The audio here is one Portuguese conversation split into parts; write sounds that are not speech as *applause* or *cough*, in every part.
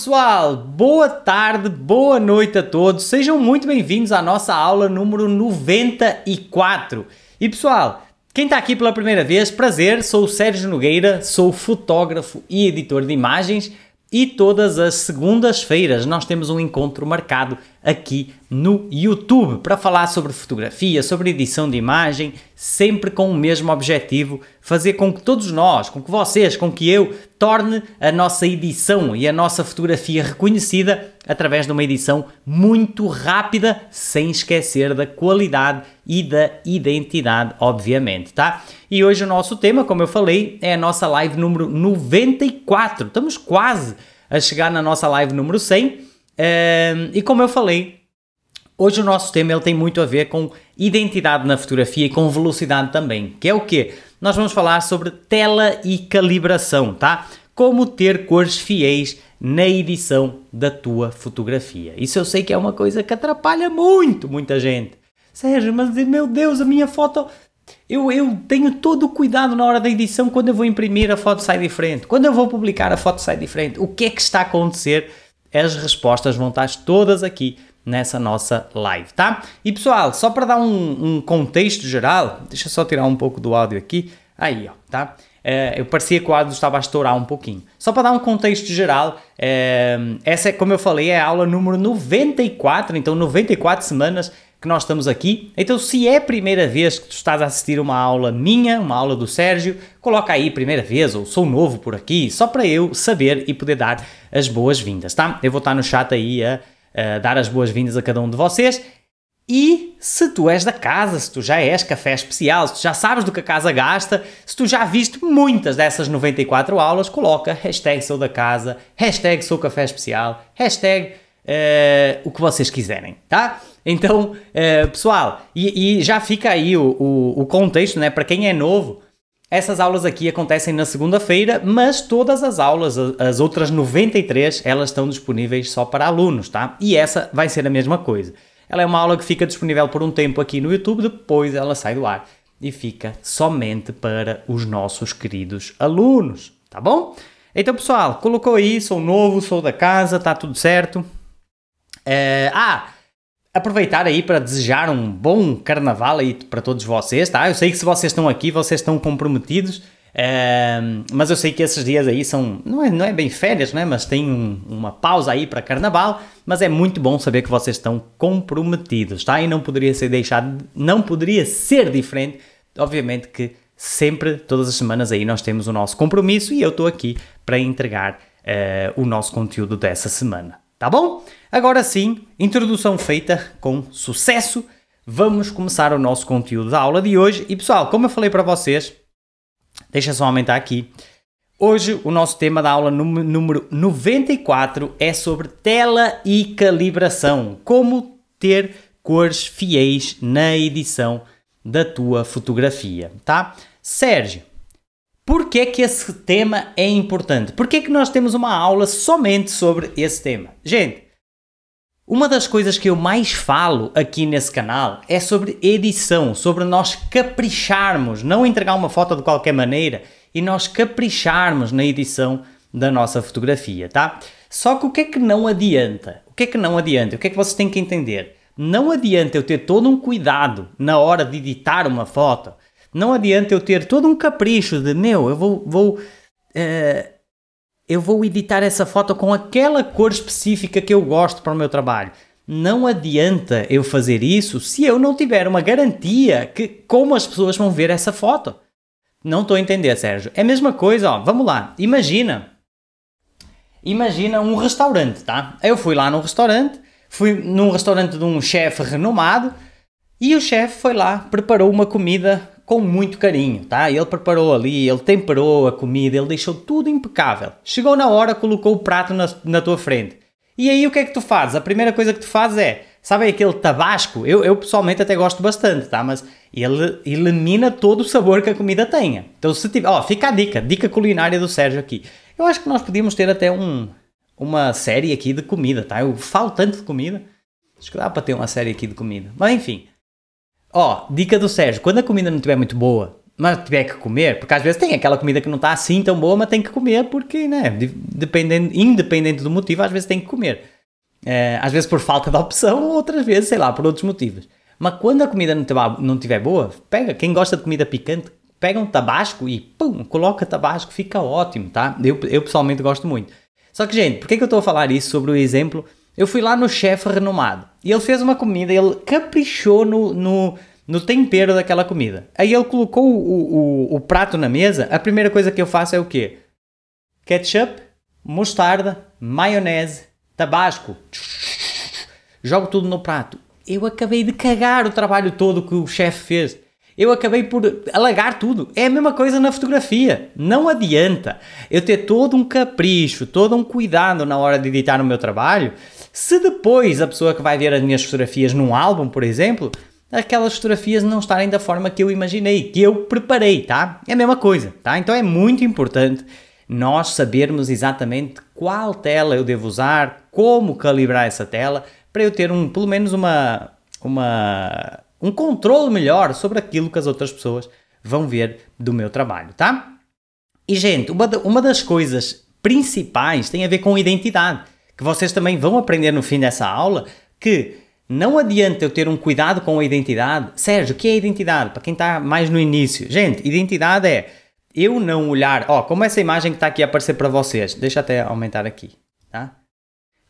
pessoal, boa tarde, boa noite a todos. Sejam muito bem-vindos à nossa aula número 94. E pessoal, quem está aqui pela primeira vez, prazer, sou o Sérgio Nogueira, sou fotógrafo e editor de imagens e todas as segundas-feiras nós temos um encontro marcado aqui no YouTube para falar sobre fotografia, sobre edição de imagem, sempre com o mesmo objetivo: fazer com que todos nós, com que vocês, com que eu, torne a nossa edição e a nossa fotografia reconhecida através de uma edição muito rápida, sem esquecer da qualidade e da identidade, obviamente, tá? E hoje o nosso tema, como eu falei, é a nossa live número 94. Estamos quase a chegar na nossa live número 100 Ehm, e como eu falei, hoje o nosso tema ele tem muito a ver com identidade na fotografia e com velocidade também, que é o quê? Nós vamos falar sobre tela e calibração, tá? Como ter cores fiéis na edição da tua fotografia. Isso eu sei que é uma coisa que atrapalha muito muita gente. Sérgio, mas meu Deus, a minha foto. Eu, eu tenho todo o cuidado na hora da edição. Quando eu vou imprimir, a foto sai diferente. Quando eu vou publicar, a foto sai diferente. O que é que está a acontecer as respostas vão estar todas aqui nessa nossa live, tá? E pessoal, só para dar um, um contexto geral, deixa só tirar um pouco do áudio aqui. Aí, ó, tá? Eh, eu parecia que o áudio estava a estourar um pouquinho. Só para dar um contexto geral, eh, essa, é, como eu falei, é a aula número 94, então 94 semanas que nós estamos aqui. Então, se é a primeira vez que tu estás a assistir uma aula minha, uma aula do Sérgio, coloca aí primeira vez ou sou novo por aqui, só para eu saber e poder dar as boas-vindas, tá? Eu vou estar no chat aí a, a dar as boas-vindas a cada um de vocês. E se tu és da casa, se tu já és café especial, se tu já sabes do que a casa gasta, se tu já viste muitas dessas 94 aulas, coloca hashtag sou da casa, hashtag sou café especial, hashtag uh, o que vocês quiserem, tá? Então, uh, pessoal, e, e, já fica aí o, o, o contexto, né? Para quem é novo, essas aulas aqui acontecem na segunda-feira, mas todas as aulas, as outras 93, elas estão disponíveis só para alunos, tá? E essa vai ser a mesma coisa. Ela é uma aula que fica disponível por um tempo aqui no YouTube, depois ela sai do ar e fica somente para os nossos queridos alunos, tá bom? Então, pessoal, colocou aí, sou novo, sou da casa, tá tudo certo? Uh, ah, aproveitar aí para desejar um bom carnaval aí para todos vocês, tá? Eu sei que se vocês estão aqui, vocês estão comprometidos, uh, mas eu sei que esses dias aí são, não é, não é bem férias, né? Mas tem um, uma pausa aí para carnaval, mas é muito bom saber que vocês estão comprometidos, tá? E não poderia ser deixado, não poderia ser diferente, obviamente que sempre, todas as semanas aí nós temos o nosso compromisso e eu estou aqui para entregar uh, o nosso conteúdo dessa semana, tá bom? Agora sim, introdução feita com sucesso, vamos começar o nosso conteúdo da aula de hoje. E pessoal, como eu falei para vocês, deixa só aumentar aqui. Hoje o nosso tema da aula número 94 é sobre tela e calibração, como ter cores fiéis na edição da tua fotografia, tá? Sérgio, por que é que esse tema é importante? Por que é que nós temos uma aula somente sobre esse tema? Gente, uma das coisas que eu mais falo aqui nesse canal é sobre edição, sobre nós capricharmos, não entregar uma foto de qualquer maneira e nós capricharmos na edição da nossa fotografia, tá? Só que o que é que não adianta? O que é que não adianta? O que é que vocês têm que entender? Não adianta eu ter todo um cuidado na hora de editar uma foto. Não adianta eu ter todo um capricho de meu, eu vou, vou uh, eu vou editar essa foto com aquela cor específica que eu gosto para o meu trabalho. Não adianta eu fazer isso se eu não tiver uma garantia que como as pessoas vão ver essa foto. Não estou a entender, Sérgio. É a mesma coisa, ó. Vamos lá. Imagina. Imagina um restaurante, tá? Eu fui lá num restaurante, fui num restaurante de um chefe renomado e o chefe foi lá, preparou uma comida com muito carinho, tá? Ele preparou ali, ele temperou a comida, ele deixou tudo impecável. Chegou na hora, colocou o prato na, na tua frente. E aí o que é que tu fazes? A primeira coisa que tu fazes é, sabe aquele tabasco? Eu, eu pessoalmente até gosto bastante, tá? Mas ele elimina todo o sabor que a comida tenha. Então se tiver, ó, fica a dica, dica culinária do Sérgio aqui. Eu acho que nós podíamos ter até um, uma série aqui de comida, tá? Eu falo tanto de comida, acho que dá para ter uma série aqui de comida. Mas enfim, Ó, oh, dica do Sérgio: quando a comida não estiver muito boa, mas tiver que comer, porque às vezes tem aquela comida que não está assim tão boa, mas tem que comer porque, né, dependendo, independente do motivo, às vezes tem que comer. É, às vezes por falta de opção, outras vezes, sei lá, por outros motivos. Mas quando a comida não tiver, não tiver boa, pega, quem gosta de comida picante, pega um tabasco e pum, coloca tabasco, fica ótimo, tá? Eu, eu pessoalmente gosto muito. Só que, gente, por que, que eu estou a falar isso sobre o exemplo eu fui lá no chefe renomado e ele fez uma comida, ele caprichou no, no, no tempero daquela comida. Aí ele colocou o, o, o prato na mesa, a primeira coisa que eu faço é o quê? Ketchup, mostarda, maionese, tabasco. Jogo tudo no prato. Eu acabei de cagar o trabalho todo que o chefe fez. Eu acabei por alagar tudo. É a mesma coisa na fotografia. Não adianta eu ter todo um capricho, todo um cuidado na hora de editar o meu trabalho se depois a pessoa que vai ver as minhas fotografias num álbum, por exemplo, aquelas fotografias não estarem da forma que eu imaginei, que eu preparei, tá? É a mesma coisa, tá? Então é muito importante nós sabermos exatamente qual tela eu devo usar, como calibrar essa tela, para eu ter um, pelo menos uma, uma, um controle melhor sobre aquilo que as outras pessoas vão ver do meu trabalho, tá? E gente, uma, uma das coisas principais tem a ver com identidade que vocês também vão aprender no fim dessa aula, que não adianta eu ter um cuidado com a identidade. Sérgio, o que é identidade? Para quem está mais no início. Gente, identidade é eu não olhar, ó, como essa imagem que está aqui a aparecer para vocês. Deixa até aumentar aqui, tá?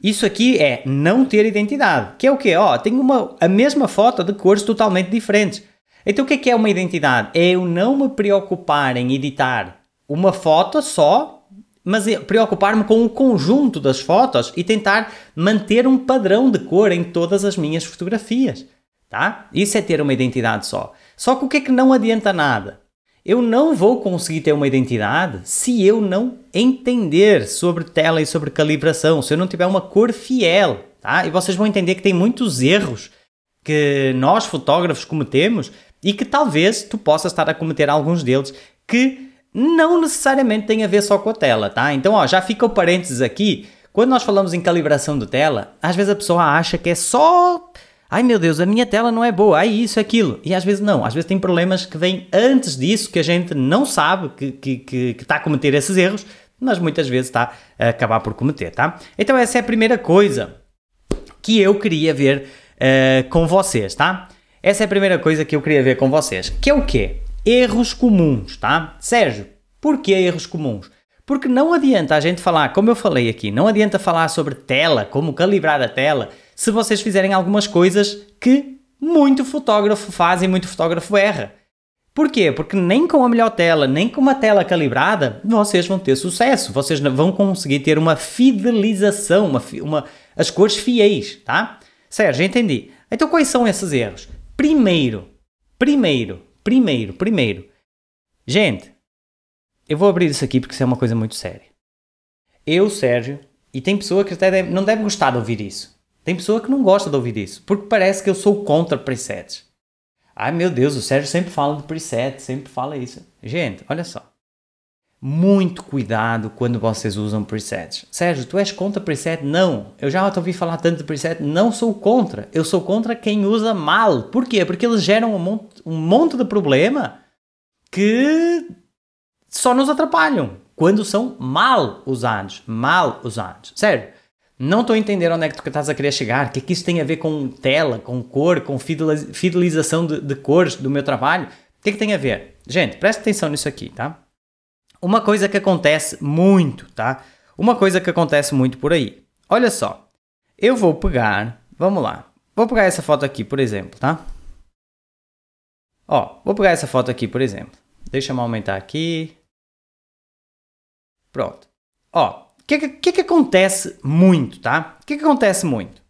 Isso aqui é não ter identidade, que é o quê? Ó, tenho uma, a mesma foto de cores totalmente diferentes. Então o que é, que é uma identidade? É eu não me preocupar em editar uma foto só mas é preocupar-me com o conjunto das fotos e tentar manter um padrão de cor em todas as minhas fotografias, tá? Isso é ter uma identidade só. Só que o que é que não adianta nada? Eu não vou conseguir ter uma identidade se eu não entender sobre tela e sobre calibração, se eu não tiver uma cor fiel, tá? E vocês vão entender que tem muitos erros que nós fotógrafos cometemos e que talvez tu possas estar a cometer alguns deles que não necessariamente tem a ver só com a tela, tá? Então, ó, já fica o parênteses aqui. Quando nós falamos em calibração de tela, às vezes a pessoa acha que é só. Ai meu Deus, a minha tela não é boa, ai isso, aquilo. E às vezes não, às vezes tem problemas que vêm antes disso, que a gente não sabe que, que, que, que está a cometer esses erros, mas muitas vezes está a acabar por cometer, tá? Então essa é a primeira coisa que eu queria ver uh, com vocês, tá? Essa é a primeira coisa que eu queria ver com vocês, que é o quê? erros comuns, tá? Sérgio, porquê erros comuns? Porque não adianta a gente falar, como eu falei aqui, não adianta falar sobre tela, como calibrar a tela, se vocês fizerem algumas coisas que muito fotógrafo faz e muito fotógrafo erra. quê? Porque nem com a melhor tela, nem com uma tela calibrada, vocês vão ter sucesso. Vocês vão conseguir ter uma fidelização, uma, uma, as cores fiéis, tá? Sérgio, entendi. Então quais são esses erros? Primeiro, primeiro, Primeiro, primeiro. Gente, eu vou abrir isso aqui porque isso é uma coisa muito séria. Eu, Sérgio, e tem pessoa que até deve, não deve gostar de ouvir isso. Tem pessoa que não gosta de ouvir isso, porque parece que eu sou contra presets. Ai meu Deus, o Sérgio sempre fala de preset, sempre fala isso. Gente, olha só muito cuidado quando vocês usam presets. Sérgio, tu és contra preset? Não. Eu já te ouvi falar tanto de preset. Não sou contra. Eu sou contra quem usa mal. Por quê? Porque eles geram um monte, um monte de problema que só nos atrapalham quando são mal usados. Mal usados. Sério. Não estou entendendo onde é que tu estás a querer chegar. O que é que isso tem a ver com tela, com cor, com fidelização de, de cores do meu trabalho? O que é que tem a ver? Gente, presta atenção nisso aqui, tá? Uma coisa que acontece muito, tá? Uma coisa que acontece muito por aí. Olha só. Eu vou pegar, vamos lá. Vou pegar essa foto aqui, por exemplo, tá? Ó, vou pegar essa foto aqui, por exemplo. Deixa eu aumentar aqui. Pronto. Ó, o que, que, que acontece muito, tá? O que, que acontece muito?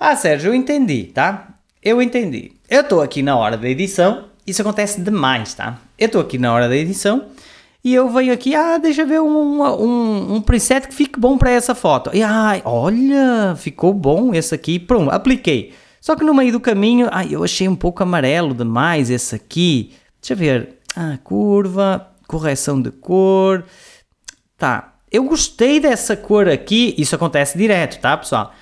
Ah, Sérgio, eu entendi, tá? Eu entendi. Eu estou aqui na hora da edição. Isso acontece demais, tá? Eu estou aqui na hora da edição e eu venho aqui, ah, deixa eu ver um, um, um preset que fique bom para essa foto. E ai, ah, olha, ficou bom esse aqui, pronto, apliquei. Só que no meio do caminho, ai, ah, eu achei um pouco amarelo demais esse aqui. Deixa eu ver, ah, curva, correção de cor, tá. Eu gostei dessa cor aqui, isso acontece direto, tá, pessoal?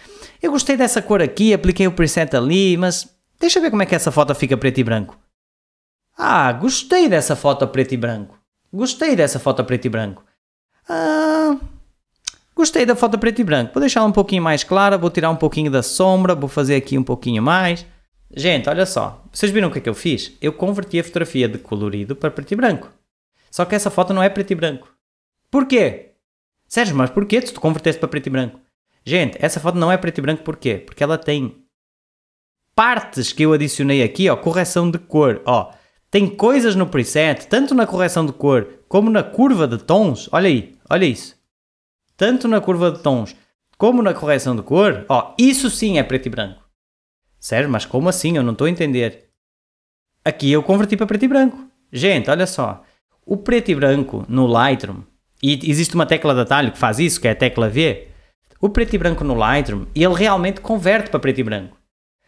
Eu gostei dessa cor aqui, apliquei o preset ali, mas deixa eu ver como é que essa foto fica preto e branco. Ah, gostei dessa foto preto e branco. Gostei dessa foto preto e branco. Ah, gostei da foto preto e branco. Vou deixar um pouquinho mais clara, vou tirar um pouquinho da sombra, vou fazer aqui um pouquinho mais. Gente, olha só. Vocês viram o que é que eu fiz? Eu converti a fotografia de colorido para preto e branco. Só que essa foto não é preto e branco. Porquê? Sérgio, mas porquê tu converteste para preto e branco? Gente, essa foto não é preto e branco porquê? Porque ela tem partes que eu adicionei aqui, ó, correção de cor, ó. Tem coisas no preset, tanto na correção de cor como na curva de tons. Olha aí, olha isso. Tanto na curva de tons como na correção de cor. Ó, isso sim é preto e branco. Sério, mas como assim? Eu não estou a entender. Aqui eu converti para preto e branco. Gente, olha só. O preto e branco no Lightroom, e existe uma tecla de atalho que faz isso, que é a tecla V. O preto e branco no Lightroom, ele realmente converte para preto e branco.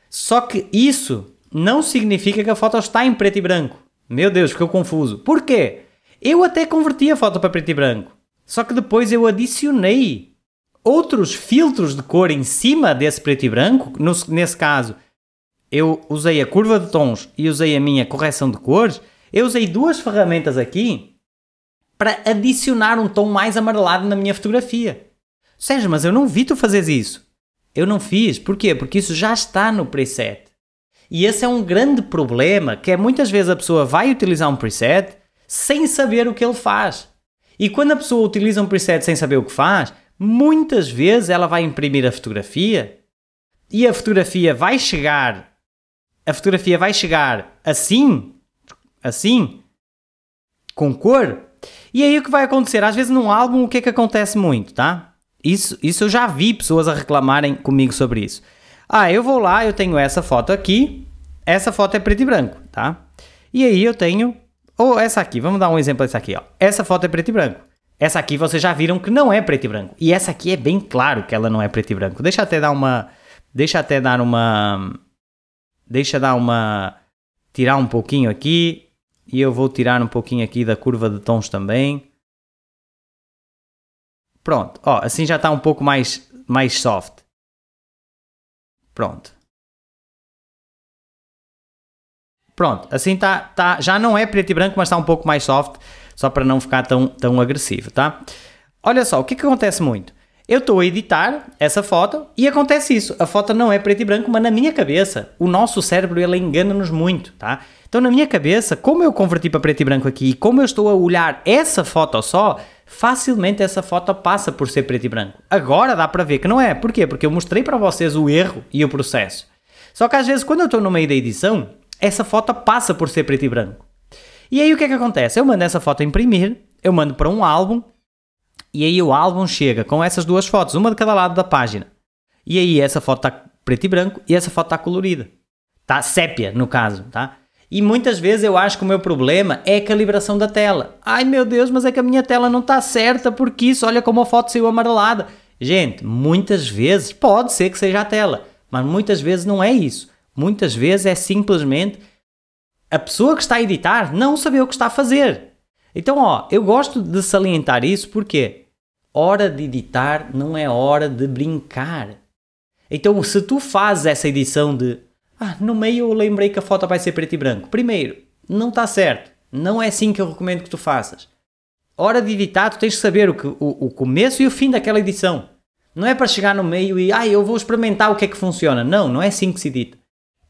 Só que isso não significa que a foto está em preto e branco. Meu Deus, ficou confuso. Por quê? Eu até converti a foto para preto e branco, só que depois eu adicionei outros filtros de cor em cima desse preto e branco. No, nesse caso, eu usei a curva de tons e usei a minha correção de cores. Eu usei duas ferramentas aqui para adicionar um tom mais amarelado na minha fotografia. Sérgio, mas eu não vi tu fazeres isso. Eu não fiz. Porquê? Porque isso já está no preset. E esse é um grande problema, que é muitas vezes a pessoa vai utilizar um preset sem saber o que ele faz. E quando a pessoa utiliza um preset sem saber o que faz, muitas vezes ela vai imprimir a fotografia e a fotografia vai chegar a fotografia vai chegar assim, assim, com cor. E aí o que vai acontecer? Às vezes num álbum o que é que acontece muito, tá? Isso, isso eu já vi pessoas a reclamarem comigo sobre isso. Ah, eu vou lá, eu tenho essa foto aqui, essa foto é preto e branco, tá? E aí eu tenho, ou essa aqui, vamos dar um exemplo dessa aqui, ó. Essa foto é preto e branco. Essa aqui vocês já viram que não é preto e branco. E essa aqui é bem claro que ela não é preto e branco. Deixa até dar uma. Deixa até dar uma. Deixa dar uma. Tirar um pouquinho aqui. E eu vou tirar um pouquinho aqui da curva de tons também. Pronto, ó, assim já está um pouco mais, mais soft. Pronto. Pronto, assim tá, tá, já não é preto e branco, mas está um pouco mais soft, só para não ficar tão, tão agressivo, tá? Olha só, o que, que acontece muito? Eu estou a editar essa foto e acontece isso. A foto não é preto e branco, mas na minha cabeça, o nosso cérebro ele engana-nos muito, tá? Então na minha cabeça, como eu converti para preto e branco aqui e como eu estou a olhar essa foto só, facilmente essa foto passa por ser preto e branco. Agora dá para ver que não é. Porquê? Porque eu mostrei para vocês o erro e o processo. Só que às vezes, quando eu estou no meio da edição, essa foto passa por ser preto e branco. E aí o que é que acontece? Eu mando essa foto imprimir, eu mando para um álbum, e aí o álbum chega com essas duas fotos, uma de cada lado da página. E aí essa foto está preto e branco e essa foto está colorida. Está sépia, no caso, tá? E muitas vezes eu acho que o meu problema é a calibração da tela. Ai meu Deus, mas é que a minha tela não está certa porque isso, olha como a foto saiu amarelada. Gente, muitas vezes pode ser que seja a tela, mas muitas vezes não é isso. Muitas vezes é simplesmente a pessoa que está a editar não saber o que está a fazer. Então, ó, eu gosto de salientar isso porque hora de editar não é hora de brincar. Então, se tu fazes essa edição de ah, no meio eu lembrei que a foto vai ser preto e branco. Primeiro, não está certo. Não é assim que eu recomendo que tu faças. Hora de editar, tu tens de saber o, que, o, o começo e o fim daquela edição. Não é para chegar no meio e, ah, eu vou experimentar o que é que funciona. Não, não é assim que se edita.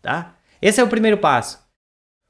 Tá? Esse é o primeiro passo.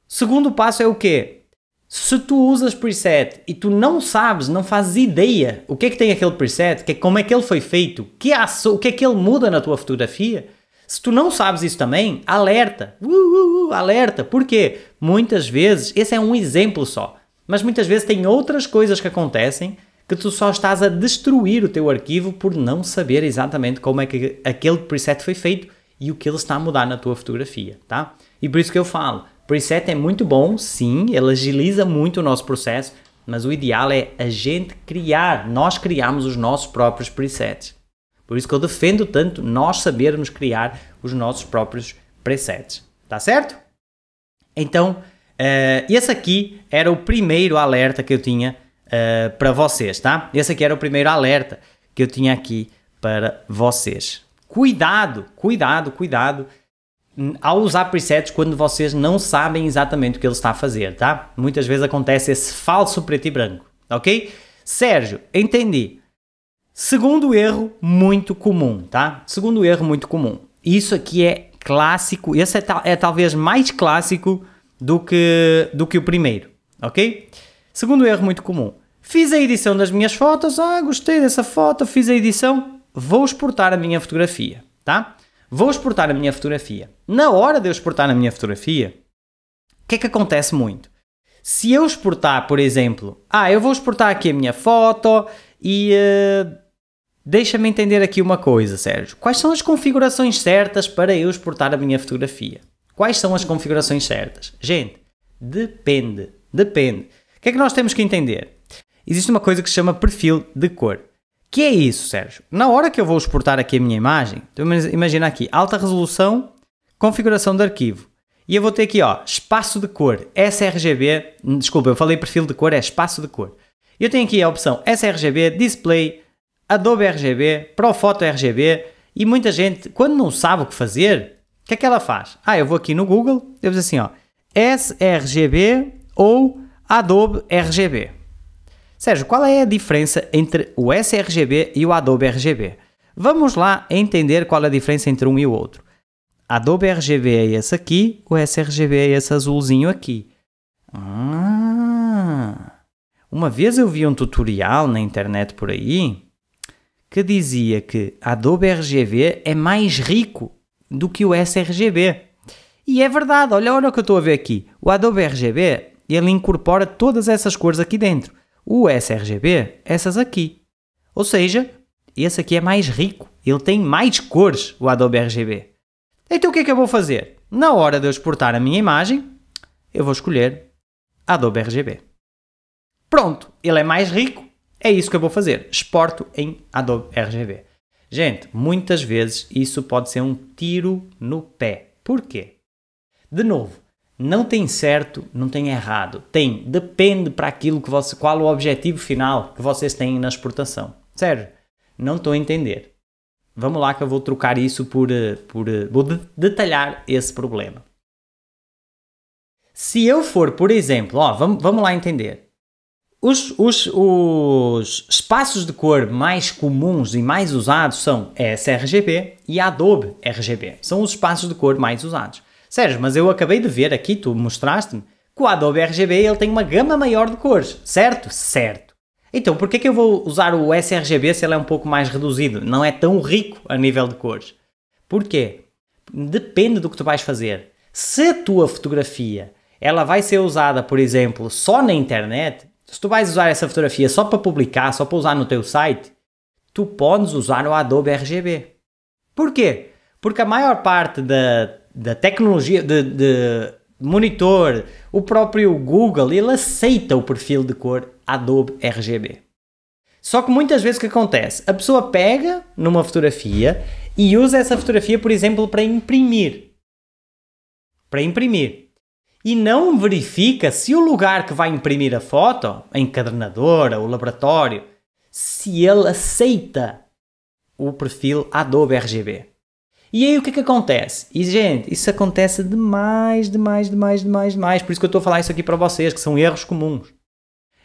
Segundo passo é o quê? Se tu usas preset e tu não sabes, não fazes ideia o que é que tem aquele preset, que, é, como é que ele foi feito, que aço, o que é que ele muda na tua fotografia, se tu não sabes isso também, alerta, uh, uh, uh, alerta. Por quê? Muitas vezes, esse é um exemplo só, mas muitas vezes tem outras coisas que acontecem que tu só estás a destruir o teu arquivo por não saber exatamente como é que aquele preset foi feito e o que ele está a mudar na tua fotografia, tá? E por isso que eu falo, preset é muito bom, sim, ele agiliza muito o nosso processo, mas o ideal é a gente criar, nós criamos os nossos próprios presets. Por isso que eu defendo tanto nós sabermos criar os nossos próprios presets. Tá certo? Então, uh, esse aqui era o primeiro alerta que eu tinha uh, para vocês, tá? Esse aqui era o primeiro alerta que eu tinha aqui para vocês. Cuidado, cuidado, cuidado ao usar presets quando vocês não sabem exatamente o que ele está a fazer, tá? Muitas vezes acontece esse falso preto e branco, ok? Sérgio, entendi. Segundo erro muito comum, tá? Segundo erro muito comum. Isso aqui é clássico, esse é, é talvez mais clássico do que, do que o primeiro, ok? Segundo erro muito comum. Fiz a edição das minhas fotos, ah, gostei dessa foto, fiz a edição, vou exportar a minha fotografia, tá? Vou exportar a minha fotografia. Na hora de eu exportar a minha fotografia, o que é que acontece muito? Se eu exportar, por exemplo, ah, eu vou exportar aqui a minha foto e uh, Deixa-me entender aqui uma coisa, Sérgio. Quais são as configurações certas para eu exportar a minha fotografia? Quais são as configurações certas? Gente, depende. Depende. O que é que nós temos que entender? Existe uma coisa que se chama perfil de cor. Que é isso, Sérgio? Na hora que eu vou exportar aqui a minha imagem, então imagina aqui, alta resolução, configuração de arquivo. E eu vou ter aqui, ó, espaço de cor, sRGB, desculpa, eu falei perfil de cor, é espaço de cor. Eu tenho aqui a opção sRGB, display, Adobe RGB, Profoto RGB e muita gente, quando não sabe o que fazer, o que é que ela faz? Ah, eu vou aqui no Google, eu vou assim, ó, sRGB ou Adobe RGB. Sérgio, qual é a diferença entre o sRGB e o Adobe RGB? Vamos lá entender qual é a diferença entre um e o outro. Adobe RGB é esse aqui, o sRGB é esse azulzinho aqui. Ah, uma vez eu vi um tutorial na internet por aí que dizia que Adobe RGB é mais rico do que o sRGB. E é verdade, olha, olha o que eu estou a ver aqui. O Adobe RGB, ele incorpora todas essas cores aqui dentro. O sRGB, essas aqui. Ou seja, esse aqui é mais rico, ele tem mais cores, o Adobe RGB. Então o que é que eu vou fazer? Na hora de eu exportar a minha imagem, eu vou escolher Adobe RGB. Pronto, ele é mais rico, é isso que eu vou fazer. Exporto em Adobe RGB. Gente, muitas vezes isso pode ser um tiro no pé. Porquê? De novo, não tem certo, não tem errado. Tem, depende para aquilo que você, qual o objetivo final que vocês têm na exportação. Sério, não estou a entender. Vamos lá que eu vou trocar isso por, eh, por eh, vou de detalhar esse problema. Se eu for, por exemplo, ó, vamos, vamos lá entender. Os, os, os, espaços de cor mais comuns e mais usados são sRGB e Adobe RGB. São os espaços de cor mais usados. Sérgio, mas eu acabei de ver aqui, tu mostraste-me, que o Adobe RGB ele tem uma gama maior de cores, certo? Certo. Então, por que que eu vou usar o sRGB se ele é um pouco mais reduzido? Não é tão rico a nível de cores. Porquê? Depende do que tu vais fazer. Se a tua fotografia ela vai ser usada, por exemplo, só na internet, se tu vais usar essa fotografia só para publicar, só para usar no teu site, tu podes usar o Adobe RGB. Porquê? Porque a maior parte da, da tecnologia, de, de monitor, o próprio Google, ele aceita o perfil de cor Adobe RGB. Só que muitas vezes o que acontece? A pessoa pega numa fotografia e usa essa fotografia, por exemplo, para imprimir. Para imprimir e não verifica se o lugar que vai imprimir a foto, a encadernadora, o laboratório, se ele aceita o perfil Adobe RGB. E aí o que é que acontece? E gente, isso acontece demais, demais, demais, demais, demais. Por isso que eu estou a falar isso aqui para vocês, que são erros comuns.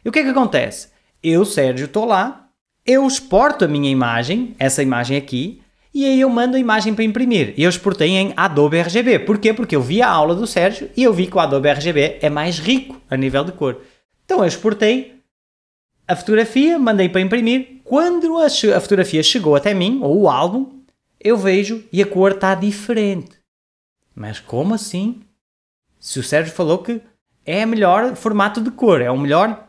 E o que é que acontece? Eu, Sérgio, estou lá, eu exporto a minha imagem, essa imagem aqui, e aí eu mando a imagem para imprimir. E eu exportei em Adobe RGB. Por quê? Porque eu vi a aula do Sérgio e eu vi que o Adobe RGB é mais rico a nível de cor. Então eu exportei a fotografia, mandei para imprimir. Quando a, a fotografia chegou até mim, ou o álbum, eu vejo e a cor está diferente. Mas como assim? Se o Sérgio falou que é o melhor formato de cor, é o melhor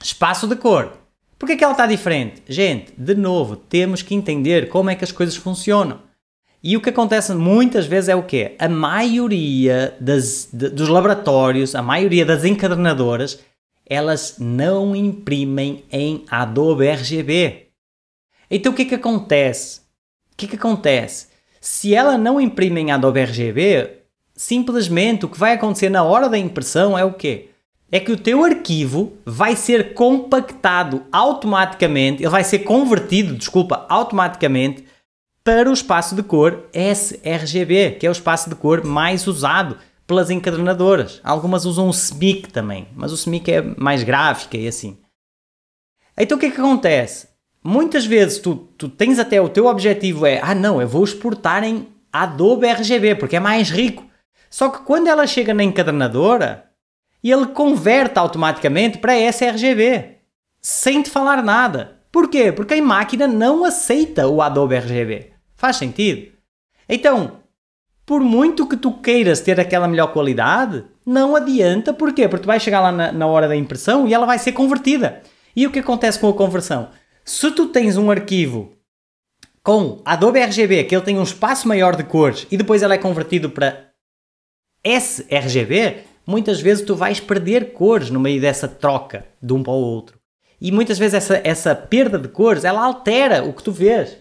espaço de cor. Porquê é que ela está diferente? Gente, de novo, temos que entender como é que as coisas funcionam. E o que acontece muitas vezes é o quê? A maioria das, de, dos laboratórios, a maioria das encadernadoras, elas não imprimem em Adobe RGB. Então o que é que acontece? O que é que acontece? Se ela não imprime em Adobe RGB, simplesmente o que vai acontecer na hora da impressão é o quê? é que o teu arquivo vai ser compactado automaticamente, ele vai ser convertido, desculpa, automaticamente para o espaço de cor sRGB, que é o espaço de cor mais usado pelas encadernadoras. Algumas usam o SMIC também, mas o SMIC é mais gráfica e assim. Então o que é que acontece? Muitas vezes tu, tu tens até o teu objetivo é, ah não, eu vou exportar em Adobe RGB, porque é mais rico. Só que quando ela chega na encadernadora, e ele converte automaticamente para sRGB, sem te falar nada. Por quê? Porque a máquina não aceita o Adobe RGB. Faz sentido? Então, por muito que tu queiras ter aquela melhor qualidade, não adianta. Por quê? Porque tu vais chegar lá na, na hora da impressão e ela vai ser convertida. E o que acontece com a conversão? Se tu tens um arquivo com Adobe RGB, que ele tem um espaço maior de cores, e depois ele é convertido para sRGB, muitas vezes tu vais perder cores no meio dessa troca de um para o outro. E muitas vezes essa, essa perda de cores, ela altera o que tu vês.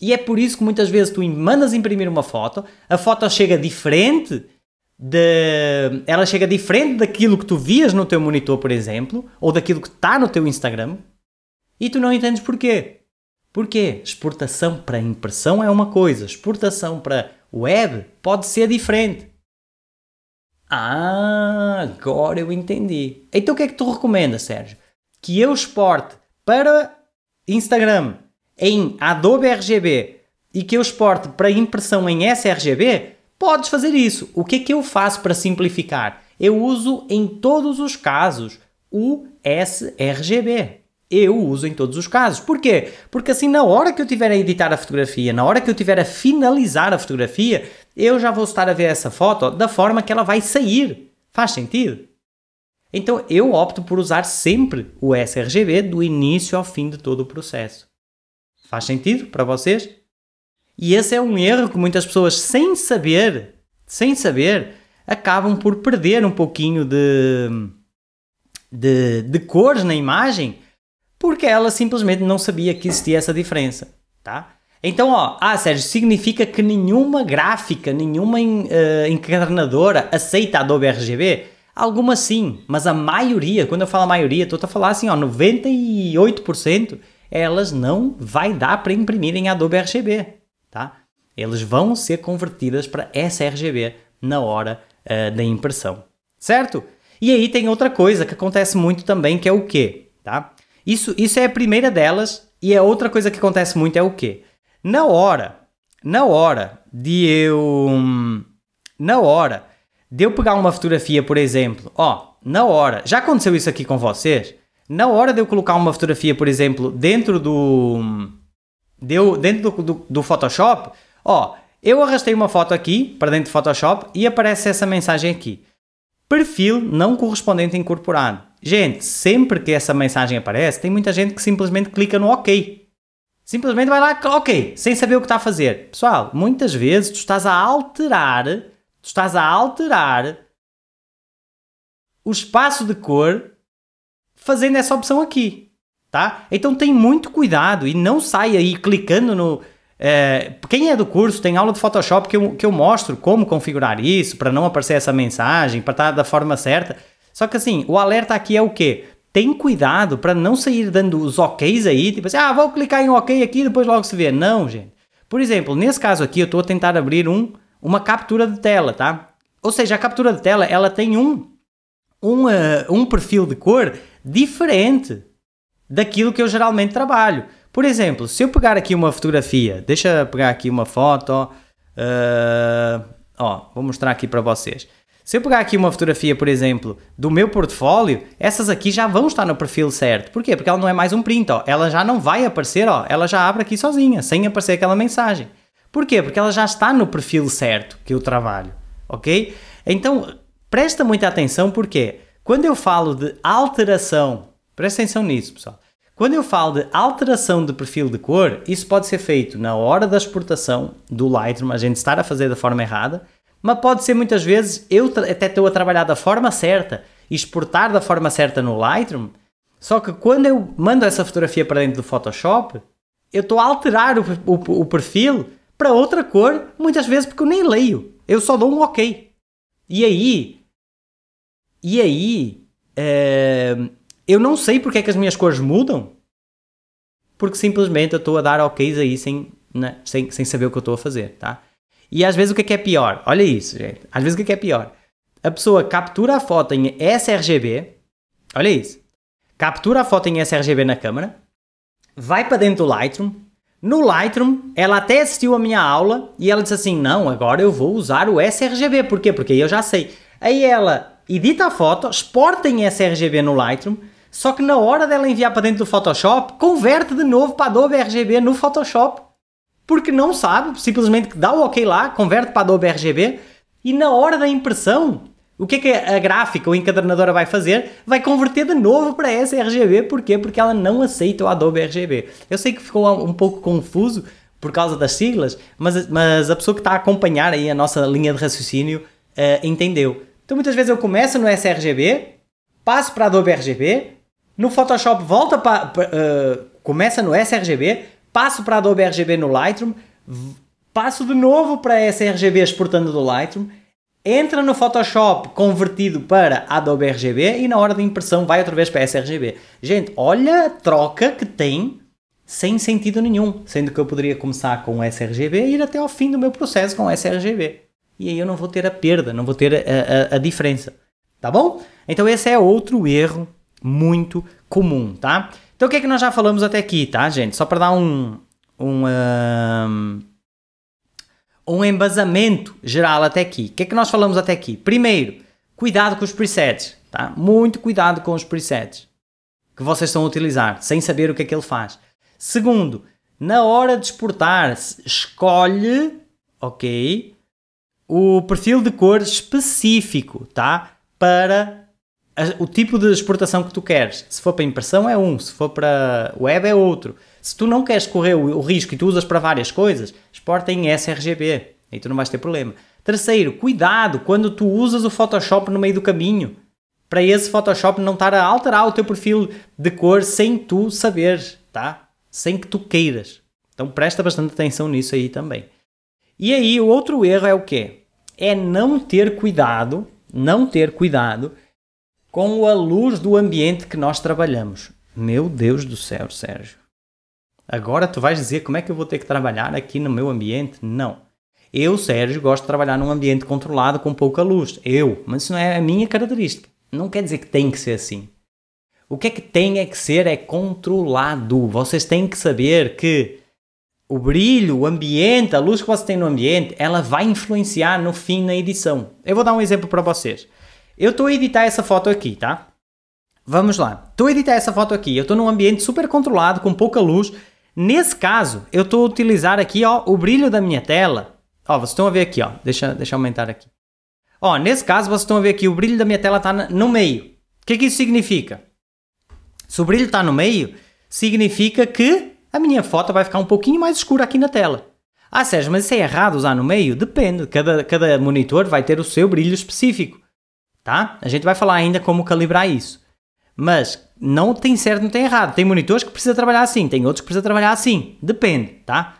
E é por isso que muitas vezes tu mandas imprimir uma foto, a foto chega diferente de, ela chega diferente daquilo que tu vias no teu monitor, por exemplo, ou daquilo que está no teu Instagram, e tu não entendes porquê. Porquê? Exportação para impressão é uma coisa, exportação para web pode ser diferente. Ah, agora eu entendi. Então o que é que tu recomenda, Sérgio? Que eu exporte para Instagram em Adobe RGB e que eu exporte para impressão em sRGB? Podes fazer isso. O que é que eu faço para simplificar? Eu uso em todos os casos o sRGB. Eu uso em todos os casos. Porquê? Porque assim, na hora que eu tiver a editar a fotografia, na hora que eu tiver a finalizar a fotografia, eu já vou estar a ver essa foto da forma que ela vai sair. Faz sentido? Então eu opto por usar sempre o sRGB do início ao fim de todo o processo. Faz sentido para vocês? E esse é um erro que muitas pessoas, sem saber, sem saber, acabam por perder um pouquinho de, de, de cores na imagem porque ela simplesmente não sabia que existia essa diferença, tá? Então, ó, ah, Sérgio, significa que nenhuma gráfica, nenhuma uh, encadernadora aceita Adobe RGB? Algumas sim, mas a maioria, quando eu falo a maioria, estou a falar assim, ó, 98% elas não vai dar para imprimir em Adobe RGB, tá? Eles vão ser convertidas para sRGB na hora uh, da impressão, certo? E aí tem outra coisa que acontece muito também, que é o quê, tá? Isso, isso é a primeira delas, e a é outra coisa que acontece muito é o quê? Na hora, na hora de eu. Na hora de eu pegar uma fotografia, por exemplo, ó, na hora, já aconteceu isso aqui com vocês? Na hora de eu colocar uma fotografia, por exemplo, dentro do. Deu, dentro do, do, do Photoshop, ó, eu arrastei uma foto aqui para dentro do Photoshop e aparece essa mensagem aqui. Perfil não correspondente incorporado. Gente, sempre que essa mensagem aparece, tem muita gente que simplesmente clica no OK. Simplesmente vai lá, ok, sem saber o que está a fazer. Pessoal, muitas vezes tu estás a alterar, tu estás a alterar o espaço de cor fazendo essa opção aqui, tá? Então tem muito cuidado e não sai aí clicando no... Eh, quem é do curso tem aula de Photoshop que eu, que eu mostro como configurar isso para não aparecer essa mensagem, para estar da forma certa. Só que assim, o alerta aqui é o quê? tem cuidado para não sair dando os OKs aí, tipo assim, ah, vou clicar em OK aqui depois logo se vê. Não, gente. Por exemplo, nesse caso aqui eu estou a tentar abrir um, uma captura de tela, tá? Ou seja, a captura de tela ela tem um, um, uh, um perfil de cor diferente daquilo que eu geralmente trabalho. Por exemplo, se eu pegar aqui uma fotografia, deixa eu pegar aqui uma foto, uh, ó, vou mostrar aqui para vocês. Se eu pegar aqui uma fotografia, por exemplo, do meu portfólio, essas aqui já vão estar no perfil certo. Por quê? Porque ela não é mais um print, ó. Ela já não vai aparecer, ó. Ela já abre aqui sozinha, sem aparecer aquela mensagem. Por quê? Porque ela já está no perfil certo que eu trabalho, ok? Então, presta muita atenção porque quando eu falo de alteração, presta atenção nisso, pessoal. Quando eu falo de alteração de perfil de cor, isso pode ser feito na hora da exportação do Lightroom, a gente estar a fazer da forma errada, mas pode ser muitas vezes eu até estou a trabalhar da forma certa e exportar da forma certa no Lightroom, só que quando eu mando essa fotografia para dentro do Photoshop, eu estou a alterar o, o, o perfil para outra cor, muitas vezes porque eu nem leio, eu só dou um OK. E aí, e aí, uh, eu não sei porque é que as minhas cores mudam, porque simplesmente eu estou a dar OKs aí sem, né, sem, sem saber o que eu estou a fazer, tá? E às vezes o que é, que é pior? Olha isso, gente. Às vezes o que é, que é pior? A pessoa captura a foto em sRGB. Olha isso. Captura a foto em sRGB na câmera. Vai para dentro do Lightroom. No Lightroom, ela até assistiu a minha aula e ela disse assim: Não, agora eu vou usar o sRGB. Por quê? Porque eu já sei. Aí ela edita a foto, exporta em sRGB no Lightroom. Só que na hora dela enviar para dentro do Photoshop, converte de novo para Adobe RGB no Photoshop porque não sabe, simplesmente dá o ok lá, converte para Adobe RGB e na hora da impressão, o que é que a gráfica ou encadernadora vai fazer? Vai converter de novo para sRGB, porquê? Porque ela não aceita o Adobe RGB. Eu sei que ficou um pouco confuso por causa das siglas, mas, mas a pessoa que está a acompanhar aí a nossa linha de raciocínio uh, entendeu. Então muitas vezes eu começo no sRGB, passo para Adobe RGB, no Photoshop volta para uh, começa no sRGB, passo para Adobe RGB no Lightroom, passo de novo para sRGB exportando do Lightroom, entra no Photoshop convertido para Adobe RGB e na hora da impressão vai outra vez para sRGB. Gente, olha a troca que tem sem sentido nenhum, sendo que eu poderia começar com sRGB e ir até ao fim do meu processo com sRGB. E aí eu não vou ter a perda, não vou ter a, a, a diferença. Tá bom? Então esse é outro erro muito comum, tá? Então o que é que nós já falamos até aqui, tá, gente? Só para dar um, um, um, um embasamento geral até aqui. O que é que nós falamos até aqui? Primeiro, cuidado com os presets, tá? Muito cuidado com os presets que vocês estão a utilizar, sem saber o que é que ele faz. Segundo, na hora de exportar, escolhe, ok, o perfil de cor específico, tá? Para o tipo de exportação que tu queres, se for para impressão é um, se for para web é outro. Se tu não queres correr o, o risco e tu usas para várias coisas, exporta em sRGB, aí tu não vais ter problema. Terceiro, cuidado quando tu usas o Photoshop no meio do caminho, para esse Photoshop não estar a alterar o teu perfil de cor sem tu saberes, tá? Sem que tu queiras. Então presta bastante atenção nisso aí também. E aí o outro erro é o quê? É não ter cuidado, não ter cuidado com a luz do ambiente que nós trabalhamos. Meu Deus do céu, Sérgio. Agora tu vais dizer como é que eu vou ter que trabalhar aqui no meu ambiente? Não. Eu, Sérgio, gosto de trabalhar num ambiente controlado com pouca luz. Eu, mas isso não é a minha característica. Não quer dizer que tem que ser assim. O que é que tem é que ser é controlado. Vocês têm que saber que o brilho, o ambiente, a luz que você tem no ambiente, ela vai influenciar no fim na edição. Eu vou dar um exemplo para vocês. Eu estou a editar essa foto aqui, tá? Vamos lá. Estou a editar essa foto aqui. Eu estou num ambiente super controlado, com pouca luz. Nesse caso, eu estou a utilizar aqui ó, o brilho da minha tela. Ó, vocês estão a ver aqui, ó. Deixa, deixa eu aumentar aqui. Ó, nesse caso, vocês estão a ver aqui, o brilho da minha tela está no meio. O que é que isso significa? Se o brilho está no meio, significa que a minha foto vai ficar um pouquinho mais escura aqui na tela. Ah, Sérgio, mas isso é errado usar no meio? Depende. Cada, cada monitor vai ter o seu brilho específico tá? A gente vai falar ainda como calibrar isso. Mas não tem certo, não tem errado. Tem monitores que precisa trabalhar assim, tem outros que precisa trabalhar assim. Depende, tá?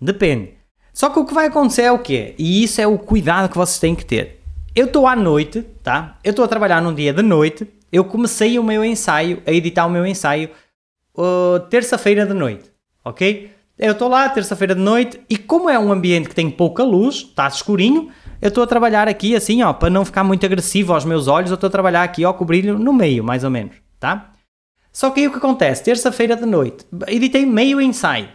Depende. Só que o que vai acontecer é o quê? E isso é o cuidado que vocês têm que ter. Eu estou à noite, tá? Eu estou a trabalhar num dia de noite. Eu comecei o meu ensaio, a editar o meu ensaio uh, terça-feira de noite, ok? Eu estou lá terça-feira de noite e como é um ambiente que tem pouca luz, está escurinho, eu estou a trabalhar aqui assim, ó, para não ficar muito agressivo aos meus olhos, eu estou a trabalhar aqui, ó, com o brilho no meio, mais ou menos, tá? Só que aí o que acontece? Terça-feira de noite, editei meio ensaio,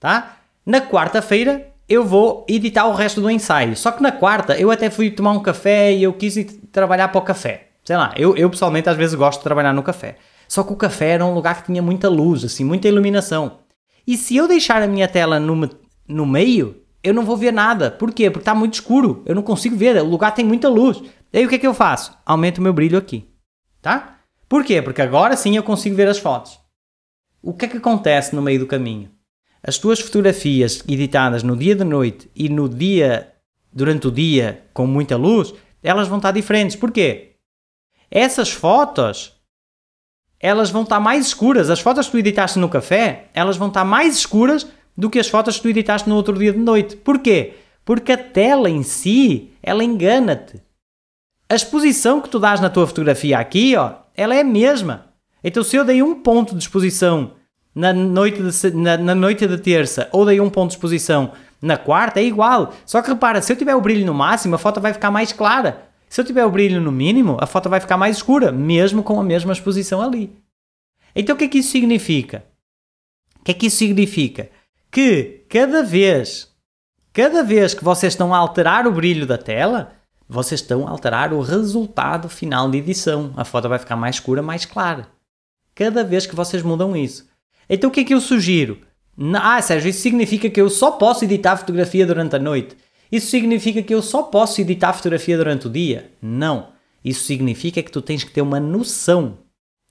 tá? Na quarta-feira eu vou editar o resto do ensaio. Só que na quarta eu até fui tomar um café e eu quis trabalhar para o café. Sei lá, eu, eu pessoalmente às vezes gosto de trabalhar no café. Só que o café era um lugar que tinha muita luz, assim, muita iluminação. E se eu deixar a minha tela no, no meio, eu não vou ver nada. Por quê? Porque está muito escuro. Eu não consigo ver. O lugar tem muita luz. E aí o que, é que eu faço? Aumento o meu brilho aqui. Tá? Por quê? Porque agora sim eu consigo ver as fotos. O que é que acontece no meio do caminho? As tuas fotografias editadas no dia de noite e no dia durante o dia com muita luz, elas vão estar diferentes. Por quê? Essas fotos elas vão estar mais escuras. As fotos que tu editaste no café, elas vão estar mais escuras do que as fotos que tu editaste no outro dia de noite. Porquê? Porque a tela em si, ela engana-te. A exposição que tu dás na tua fotografia aqui, ó, ela é a mesma. Então se eu dei um ponto de exposição na noite de, na, na noite de terça ou dei um ponto de exposição na quarta, é igual. Só que repara, se eu tiver o brilho no máximo, a foto vai ficar mais clara. Se eu tiver o brilho no mínimo, a foto vai ficar mais escura, mesmo com a mesma exposição ali. Então o que é que isso significa? O que é que isso significa? que cada vez, cada vez que vocês estão a alterar o brilho da tela, vocês estão a alterar o resultado final de edição. A foto vai ficar mais escura, mais clara. Cada vez que vocês mudam isso. Então o que é que eu sugiro? Ah, Sérgio, isso significa que eu só posso editar fotografia durante a noite. Isso significa que eu só posso editar fotografia durante o dia? Não. Isso significa que tu tens que ter uma noção.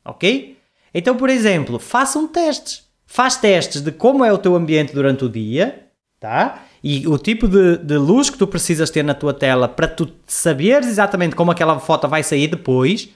Ok? Então, por exemplo, façam testes faz testes de como é o teu ambiente durante o dia, tá? E o tipo de, de luz que tu precisas ter na tua tela para tu saberes exatamente como aquela foto vai sair depois.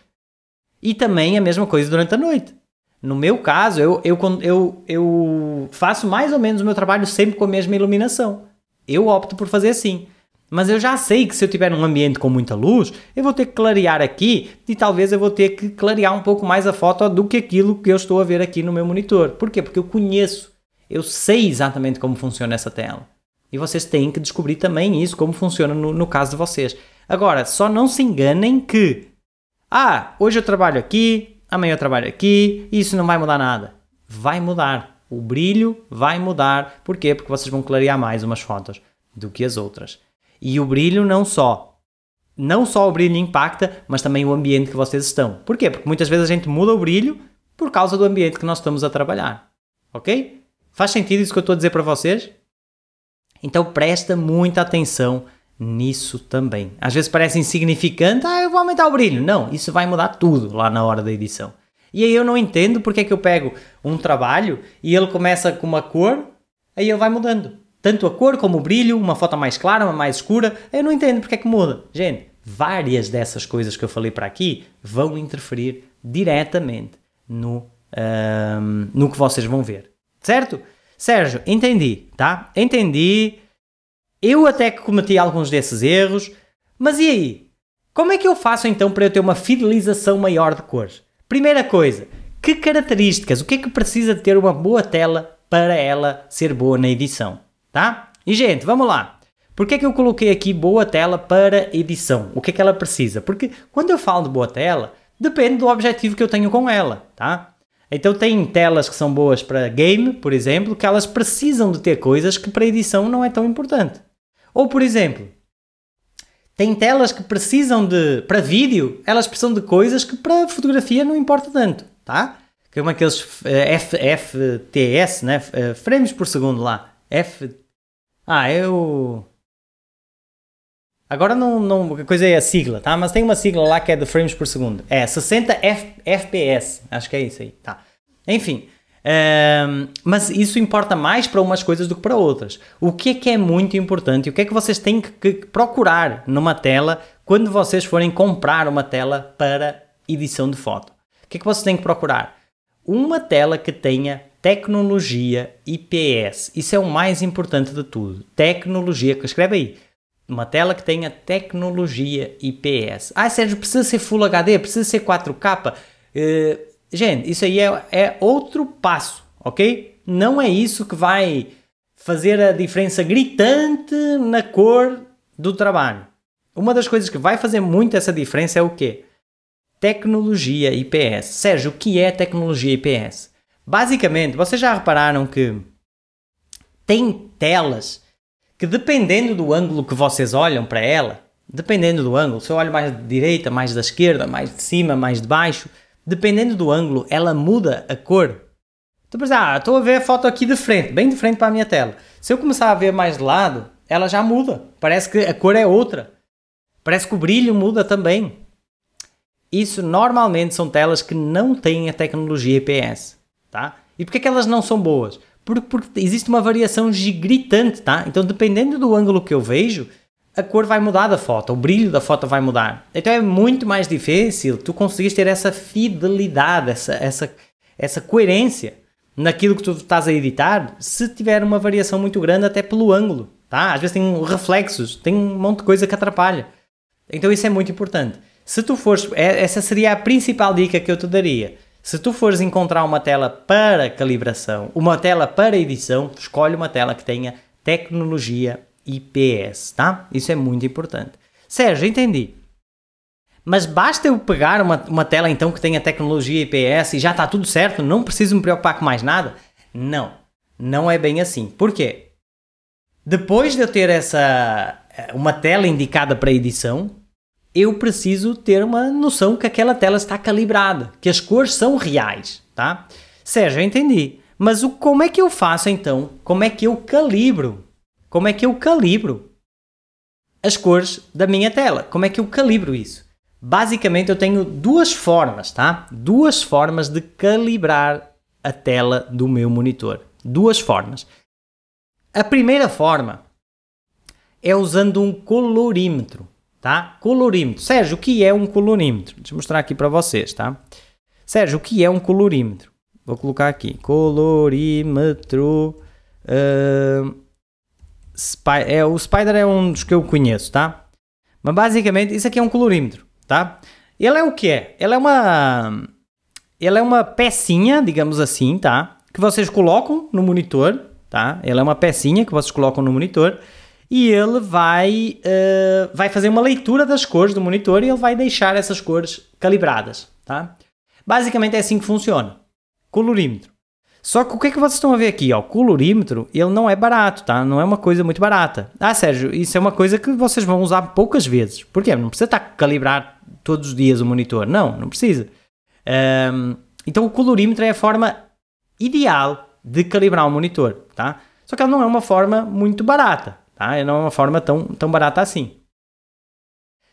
E também a mesma coisa durante a noite. No meu caso, eu, eu, eu, eu faço mais ou menos o meu trabalho sempre com a mesma iluminação. Eu opto por fazer assim. Mas eu já sei que se eu tiver um ambiente com muita luz, eu vou ter que clarear aqui e talvez eu vou ter que clarear um pouco mais a foto do que aquilo que eu estou a ver aqui no meu monitor. Por quê? Porque eu conheço, eu sei exatamente como funciona essa tela. E vocês têm que descobrir também isso, como funciona no, no caso de vocês. Agora, só não se enganem que, ah, hoje eu trabalho aqui, amanhã eu trabalho aqui, isso não vai mudar nada. Vai mudar. O brilho vai mudar. Por quê? Porque vocês vão clarear mais umas fotos do que as outras. E o brilho não só não só o brilho impacta, mas também o ambiente que vocês estão. Porquê? Porque muitas vezes a gente muda o brilho por causa do ambiente que nós estamos a trabalhar. OK? Faz sentido isso que eu estou a dizer para vocês? Então presta muita atenção nisso também. Às vezes parece insignificante, ah, eu vou aumentar o brilho. Não, isso vai mudar tudo lá na hora da edição. E aí eu não entendo porque é que eu pego um trabalho e ele começa com uma cor, aí ele vai mudando. Tanto a cor como o brilho, uma foto mais clara, uma mais escura, eu não entendo porque é que muda. Gente, várias dessas coisas que eu falei para aqui vão interferir diretamente no, um, no que vocês vão ver. Certo? Sérgio, entendi, tá? Entendi. Eu até que cometi alguns desses erros, mas e aí? Como é que eu faço então para eu ter uma fidelização maior de cores? Primeira coisa, que características, o que é que precisa de ter uma boa tela para ela ser boa na edição? tá? E gente, vamos lá. Por que que eu coloquei aqui boa tela para edição? O que é que ela precisa? Porque quando eu falo de boa tela, depende do objetivo que eu tenho com ela, tá? Então tem telas que são boas para game, por exemplo, que elas precisam de ter coisas que para edição não é tão importante. Ou por exemplo, tem telas que precisam de para vídeo, elas precisam de coisas que para fotografia não importa tanto, tá? Como é aqueles eh, F, FTS, né? Eh, frames por segundo lá. F, ah, eu. Agora não, não coisa é a sigla, tá? Mas tem uma sigla lá que é de frames por segundo. É 60 F, FPS. Acho que é isso aí, tá? Enfim. Um, ehm, mas isso importa mais para umas coisas do que para outras. O que é que é muito importante? O que é que vocês têm que, procurar numa tela quando vocês forem comprar uma tela para edição de foto? O que é que vocês têm que procurar? Uma tela que tenha tecnologia IPS. Isso é o mais importante de tudo. Tecnologia, que escreve aí. Uma tela que tenha tecnologia IPS. Ah, Sérgio, precisa ser Full HD, precisa ser 4K. Uh, eh, gente, isso aí é, é outro passo, ok? Não é isso que vai fazer a diferença gritante na cor do trabalho. Uma das coisas que vai fazer muito essa diferença é o quê? Tecnologia IPS. Sérgio, o que é tecnologia IPS? Basicamente, vocês já repararam que tem telas que dependendo do ângulo que vocês olham para ela, dependendo do ângulo, se eu olho mais de direita, mais da esquerda, mais de cima, mais de baixo, dependendo do ângulo, ela muda a cor. Tu então, pensas, ah, estou a ver a foto aqui de frente, bem de frente para a minha tela. Se eu começar a ver mais de lado, ela já muda. Parece que a cor é outra. Parece que o brilho muda também. Isso normalmente são telas que não têm a tecnologia IPS tá? E por que, é que elas não são boas? Porque, porque existe uma variação gritante, tá? Então, dependendo do ângulo que eu vejo, a cor vai mudar da foto, o brilho da foto vai mudar. Então é muito mais difícil tu conseguires ter essa fidelidade, essa, essa, essa coerência naquilo que tu estás a editar, se tiver uma variação muito grande até pelo ângulo, tá? Às vezes tem reflexos, tem um monte de coisa que atrapalha. Então isso é muito importante. Se tu fores, é, essa seria a principal dica que eu te daria. Se tu fores encontrar uma tela para calibração, uma tela para edição, escolhe uma tela que tenha tecnologia IPS, tá? Isso é muito importante. Sérgio, entendi. Mas basta eu pegar uma, uma tela então que tenha tecnologia IPS e já está tudo certo, não preciso me preocupar com mais nada? Não, não é bem assim. Por quê? Depois de eu ter essa eh, uma tela indicada para edição, eu preciso ter uma noção que aquela tela está calibrada, que as cores são reais, tá? Sérgio, eu entendi. Mas o, como é que eu faço então? Como é que eu calibro? Como é que eu calibro as cores da minha tela? Como é que eu calibro isso? Basicamente eu tenho duas formas, tá? Duas formas de calibrar a tela do meu monitor. Duas formas. A primeira forma é usando um colorímetro tá? Colorímetro. Sérgio, o que é um colorímetro? Deixa eu mostrar aqui para vocês, tá? Sérgio, o que é um colorímetro? Vou colocar aqui, colorímetro... Uh, é, o Spider é um dos que eu conheço, tá? Mas basicamente, isso aqui é um colorímetro, tá? Ele é o que é? Ele é uma... Ele é uma pecinha, digamos assim, tá? Que vocês colocam no monitor, tá? Ele é uma pecinha que vocês colocam no monitor e ele vai, uh, vai fazer uma leitura das cores do monitor e ele vai deixar essas cores calibradas. Tá? Basicamente é assim que funciona. Colorímetro. Só que o que é que vocês estão a ver aqui? Ó? O colorímetro ele não é barato, tá? não é uma coisa muito barata. Ah, Sérgio, isso é uma coisa que vocês vão usar poucas vezes. Porquê? Não precisa estar a calibrar todos os dias o monitor. Não, não precisa. Um, ehm, então o colorímetro é a forma ideal de calibrar o um monitor, tá? Só que ela não é uma forma muito barata. Tá? Não é uma forma tão, tão barata assim.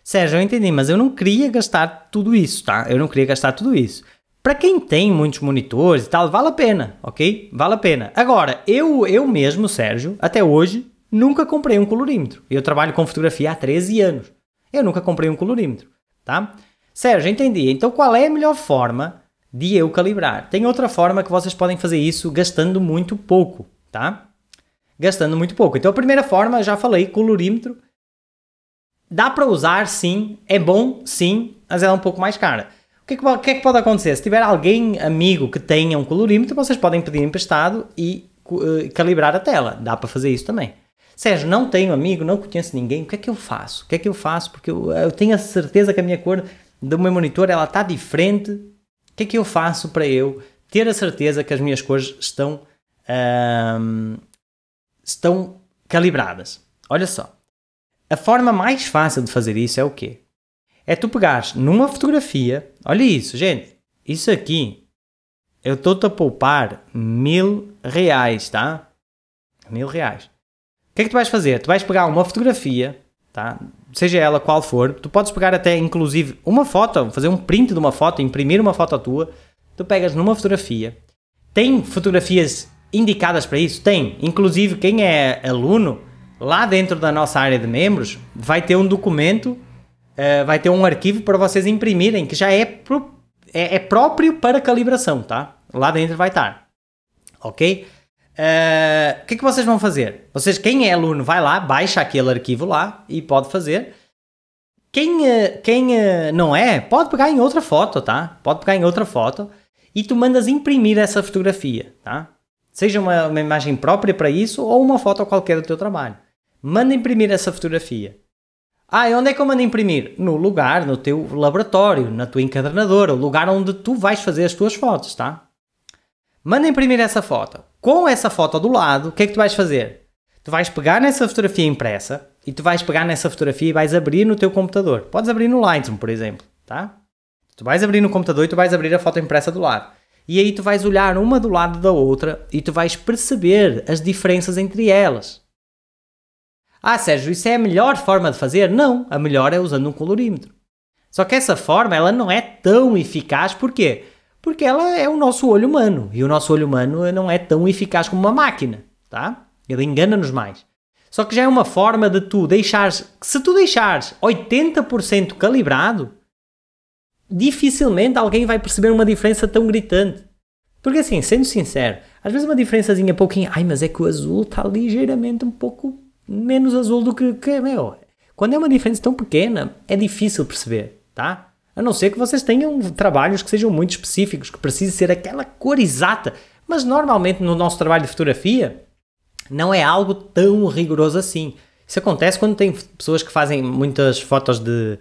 Sérgio, eu entendi, mas eu não queria gastar tudo isso, tá? Eu não queria gastar tudo isso. Para quem tem muitos monitores e tal, vale a pena, ok? Vale a pena. Agora, eu, eu mesmo, Sérgio, até hoje, nunca comprei um colorímetro. Eu trabalho com fotografia há 13 anos. Eu nunca comprei um colorímetro, tá? Sérgio, entendi. Então, qual é a melhor forma de eu calibrar? Tem outra forma que vocês podem fazer isso gastando muito pouco, tá? gastando muito pouco. Então a primeira forma, já falei, colorímetro. Dá para usar sim, é bom sim, mas ela é um pouco mais cara. O que é que, o que é que, pode acontecer? Se tiver alguém amigo que tenha um colorímetro, vocês podem pedir emprestado e uh, calibrar a tela. Dá para fazer isso também. Sérgio, não tenho amigo, não conheço ninguém, o que é que eu faço? O que é que eu faço? Porque eu, eu tenho a certeza que a minha cor do meu monitor ela está diferente. O que é que eu faço para eu ter a certeza que as minhas cores estão estão calibradas. Olha só. A forma mais fácil de fazer isso é o quê? É tu pegares numa fotografia. Olha isso, gente. Isso aqui. Eu estou-te a poupar mil reais, tá? Mil reais. O que é que tu vais fazer? Tu vais pegar uma fotografia, tá? Seja ela qual for. Tu podes pegar até, inclusive, uma foto. Fazer um print de uma foto, imprimir uma foto tua. Tu pegas numa fotografia. Tem fotografias indicadas para isso? Tem. Inclusive, quem é aluno, lá dentro da nossa área de membros, vai ter um documento, eh, vai ter um arquivo para vocês imprimirem, que já é, pro, é, é, próprio para calibração, tá? Lá dentro vai estar. Ok? Eh, o uh, que é que vocês vão fazer? Vocês, quem é aluno, vai lá, baixa aquele arquivo lá e pode fazer. Quem, uh, quem não é, pode pegar em outra foto, tá? Pode pegar em outra foto e tu mandas imprimir essa fotografia, tá? Seja uma, uma imagem própria para isso ou uma foto qualquer do teu trabalho. Manda imprimir essa fotografia. Ah, e onde é que eu mando imprimir? No lugar, no teu laboratório, na tua encadernadora, o lugar onde tu vais fazer as tuas fotos, tá? Manda imprimir essa foto. Com essa foto do lado, o que é que tu vais fazer? Tu vais pegar nessa fotografia impressa e tu vais pegar nessa fotografia e vais abrir no teu computador. Podes abrir no Lightroom, por exemplo, tá? Tu vais abrir no computador e tu vais abrir a foto impressa do lado. E aí tu vais olhar uma do lado da outra e tu vais perceber as diferenças entre elas. Ah, Sérgio, isso é a melhor forma de fazer? Não, a melhor é usando um colorímetro. Só que essa forma ela não é tão eficaz, por quê? Porque ela é o nosso olho humano e o nosso olho humano não é tão eficaz como uma máquina, tá? Ele engana-nos mais. Só que já é uma forma de tu deixares, se tu deixares 80% calibrado, dificilmente alguém vai perceber uma diferença tão gritante. Porque assim, sendo sincero, às vezes uma diferençazinha pouquinho, ai, mas é que o azul está ligeiramente um pouco menos azul do que, que meu. Quando é uma diferença tão pequena, é difícil perceber, tá? A não ser que vocês tenham trabalhos que sejam muito específicos, que precise ser aquela cor exata. Mas normalmente no nosso trabalho de fotografia não é algo tão rigoroso assim. Isso acontece quando tem pessoas que fazem muitas fotos de,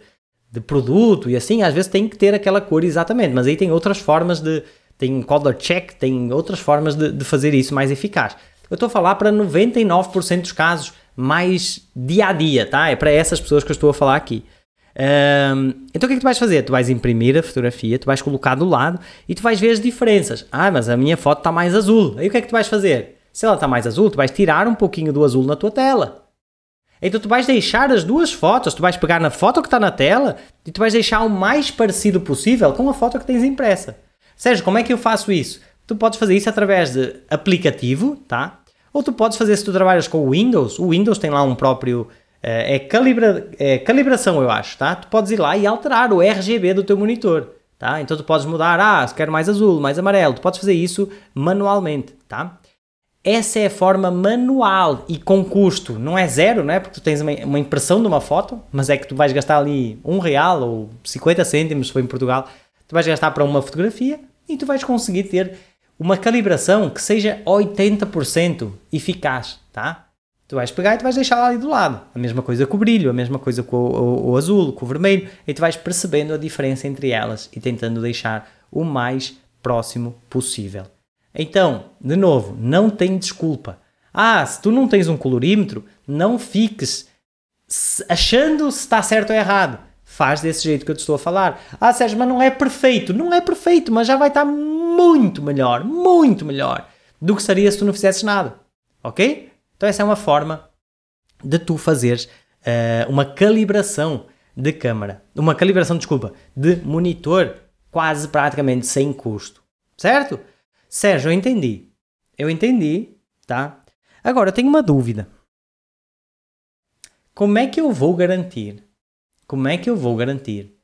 de produto e assim, às vezes tem que ter aquela cor exatamente, mas aí tem outras formas de. Tem color check, tem outras formas de, de fazer isso mais eficaz. Eu estou a falar para 99% dos casos mais dia a dia, tá? É para essas pessoas que eu estou a falar aqui. Um, então o que é que tu vais fazer? Tu vais imprimir a fotografia, tu vais colocar do lado e tu vais ver as diferenças. Ah, mas a minha foto está mais azul. Aí o que é que tu vais fazer? Se ela está mais azul, tu vais tirar um pouquinho do azul na tua tela então tu vais deixar as duas fotos, tu vais pegar na foto que está na tela e tu vais deixar o mais parecido possível com a foto que tens impressa. Sérgio, como é que eu faço isso? Tu podes fazer isso através de aplicativo, tá? Ou tu podes fazer se tu trabalhas com o Windows, o Windows tem lá um próprio eh, é, calibra, é calibração, eu acho, tá? Tu podes ir lá e alterar o RGB do teu monitor, tá? Então tu podes mudar, ah, se quero mais azul, mais amarelo, tu podes fazer isso manualmente, tá? Essa é a forma manual e com custo. Não é zero, não é? Porque tu tens uma, impressão de uma foto, mas é que tu vais gastar ali um real ou 50 cêntimos, se for em Portugal, tu vais gastar para uma fotografia e tu vais conseguir ter uma calibração que seja 80% eficaz, tá? Tu vais pegar e tu vais deixar ali do lado. A mesma coisa com o brilho, a mesma coisa com o, o, o azul, com o vermelho. E tu vais percebendo a diferença entre elas e tentando deixar o mais próximo possível. Então, de novo, não tem desculpa. Ah, se tu não tens um colorímetro, não fiques achando se está certo ou errado. Faz desse jeito que eu te estou a falar. Ah, Sérgio, mas não é perfeito. Não é perfeito, mas já vai estar muito melhor, muito melhor do que seria se tu não fizesses nada. Ok? Então, essa é uma forma de tu fazeres uh, uma calibração de câmara. Uma calibração, desculpa, de monitor quase praticamente sem custo. Certo? Sérgio, eu entendi. Eu entendi, tá? Agora, eu tenho uma dúvida. Como é que eu vou garantir? Como é que eu vou garantir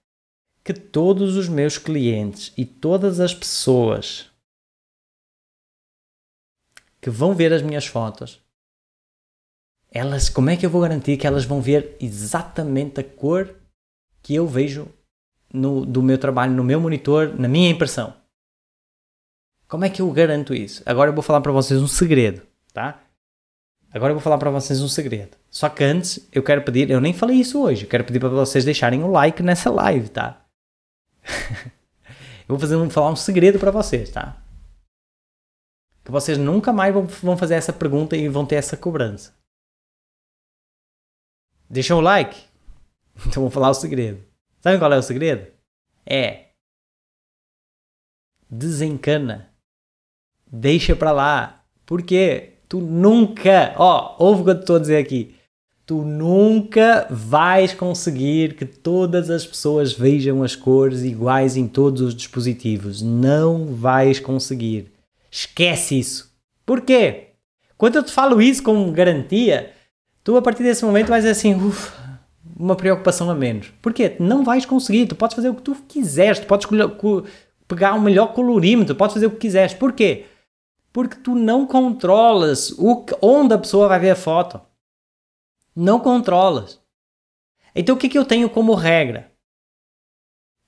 que todos os meus clientes e todas as pessoas que vão ver as minhas fotos, elas, como é que eu vou garantir que elas vão ver exatamente a cor que eu vejo no, do meu trabalho, no meu monitor, na minha impressão? Como é que eu garanto isso? Agora eu vou falar para vocês um segredo, tá? Agora eu vou falar para vocês um segredo. Só que antes eu quero pedir, eu nem falei isso hoje, eu quero pedir para vocês deixarem o um like nessa live, tá? *laughs* eu vou fazer um, falar um segredo para vocês, tá? Que vocês nunca mais vão, fazer essa pergunta e vão ter essa cobrança. Deixam o like? *laughs* Então vou falar o segredo. Sabe qual é o segredo? É. Desencana deixa para lá. Porque tu nunca, ó, ouve o que eu estou a dizer aqui. Tu nunca vais conseguir que todas as pessoas vejam as cores iguais em todos os dispositivos. Não vais conseguir. Esquece isso. Porquê? Quando eu te falo isso como garantia, tu a partir desse momento vais assim, ufa, uma preocupação a menos. Porquê? Não vais conseguir, tu podes fazer o que tu quiseres, tu podes pegar o melhor colorímetro, tu podes fazer o que quiseres. Porquê? Porque tu não controlas o, onde a pessoa vai ver a foto. Não controlas. Então o que, é que eu tenho como regra?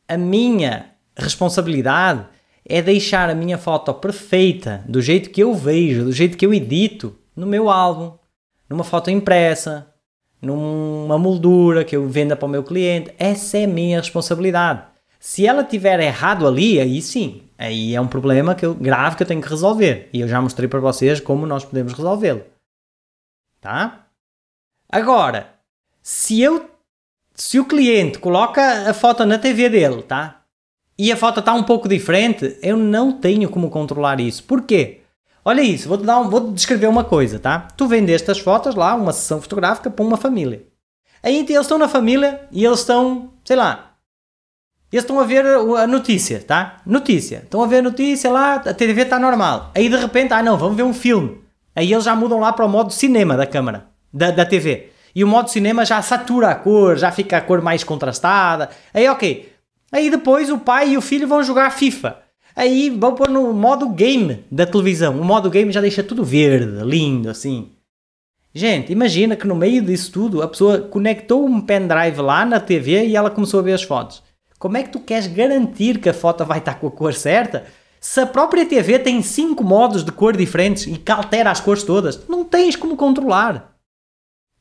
A minha responsabilidade é deixar a minha foto perfeita, do jeito que eu vejo, do jeito que eu edito, no meu álbum, numa foto impressa, numa moldura que eu venda para o meu cliente. Essa é a minha responsabilidade. Se ela tiver errado ali, aí sim, Aí é um problema que eu, grave que eu tenho que resolver. E eu já mostrei para vocês como nós podemos resolvê-lo. Tá? Agora, se eu se o cliente coloca a foto na TV dele, tá? E a foto está um pouco diferente, eu não tenho como controlar isso. Porquê? Olha isso, vou-te um, vou descrever uma coisa, tá? Tu vendeste as fotos lá, uma sessão fotográfica, para uma família. Aí eles estão na família e eles estão, sei lá, eles estão a ver a notícia, tá? Notícia. Estão a ver a notícia lá, a TV está normal. Aí de repente, ah não, vamos ver um filme. Aí eles já mudam lá para o modo cinema da câmara, da, da TV. E o modo cinema já satura a cor, já fica a cor mais contrastada. Aí ok. Aí depois o pai e o filho vão jogar FIFA. Aí vão pôr no modo game da televisão. O modo game já deixa tudo verde, lindo, assim. Gente, imagina que no meio disso tudo a pessoa conectou um pendrive lá na TV e ela começou a ver as fotos. Como é que tu queres garantir que a foto vai estar com a cor certa? Se a própria TV tem cinco modos de cor diferentes e que altera as cores todas, não tens como controlar.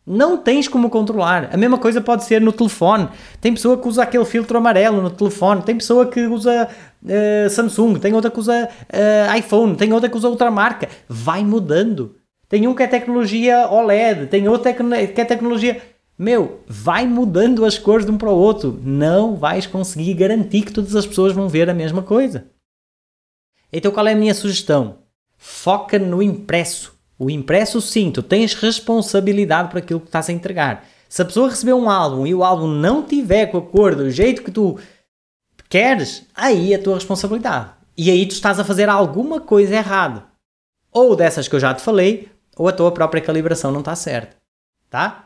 Não tens como controlar. A mesma coisa pode ser no telefone. Tem pessoa que usa aquele filtro amarelo no telefone, tem pessoa que usa uh, Samsung, tem outra que usa uh, iPhone, tem outra que usa outra marca. Vai mudando. Tem um que é tecnologia OLED, tem outro que é tecnologia. Meu, vai mudando as cores de um para o outro. Não vais conseguir garantir que todas as pessoas vão ver a mesma coisa. Então qual é a minha sugestão? Foca no impresso. O impresso sim, tu tens responsabilidade por aquilo que estás a entregar. Se a pessoa receber um álbum e o álbum não tiver com a cor do jeito que tu queres, aí é a tua responsabilidade. E aí tu estás a fazer alguma coisa errada. Ou dessas que eu já te falei, ou a tua própria calibração não está certa. Tá?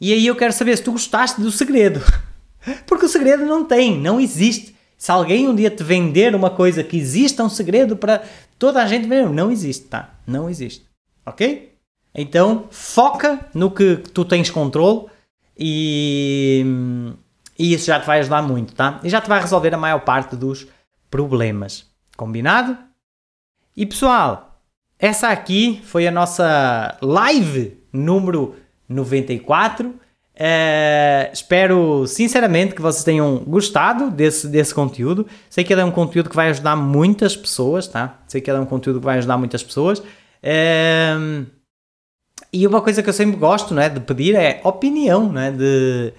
E aí eu quero saber se tu gostaste do segredo. *laughs* Porque o segredo não tem, não existe. Se alguém um dia te vender uma coisa que exista é um segredo para toda a gente ver, não existe, tá? Não existe. Ok? Então foca no que tu tens controle e, e isso já te vai ajudar muito, tá? E já te vai resolver a maior parte dos problemas. Combinado? E pessoal, essa aqui foi a nossa live número 94. Uh, espero sinceramente que vocês tenham gostado desse, desse conteúdo. Sei que ele é um conteúdo que vai ajudar muitas pessoas, tá? Sei que ele é um conteúdo que vai ajudar muitas pessoas. Uh, e uma coisa que eu sempre gosto não é, de pedir é opinião, não é? De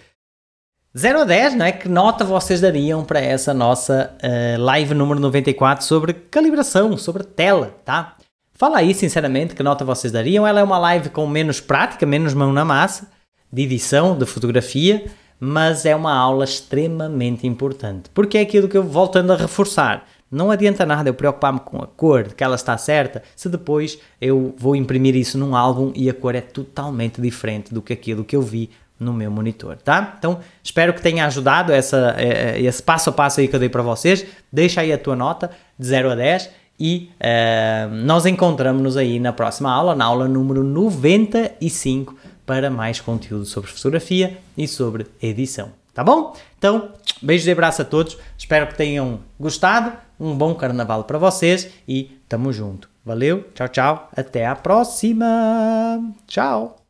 0 a 10, não é? Que nota vocês dariam para essa nossa uh, live número 94 sobre calibração, sobre tela, tá? Fala aí, sinceramente, que nota vocês dariam? Ela é uma live com menos prática, menos mão na massa, de edição, de fotografia, mas é uma aula extremamente importante. Porque é aquilo que eu voltando a reforçar. Não adianta nada eu preocupar-me com a cor, de que ela está certa, se depois eu vou imprimir isso num álbum e a cor é totalmente diferente do que aquilo que eu vi no meu monitor, tá? Então, espero que tenha ajudado essa, eh, eh, esse passo a passo aí que eu dei para vocês. Deixa aí a tua nota de 0 a 10 e uh, nós encontramos-nos aí na próxima aula, na aula número 95, para mais conteúdo sobre fotografia e sobre edição. Tá bom? Então, beijos e abraço a todos. Espero que tenham gostado. Um bom carnaval para vocês e tamo junto. Valeu, tchau, tchau. Até a próxima. Tchau.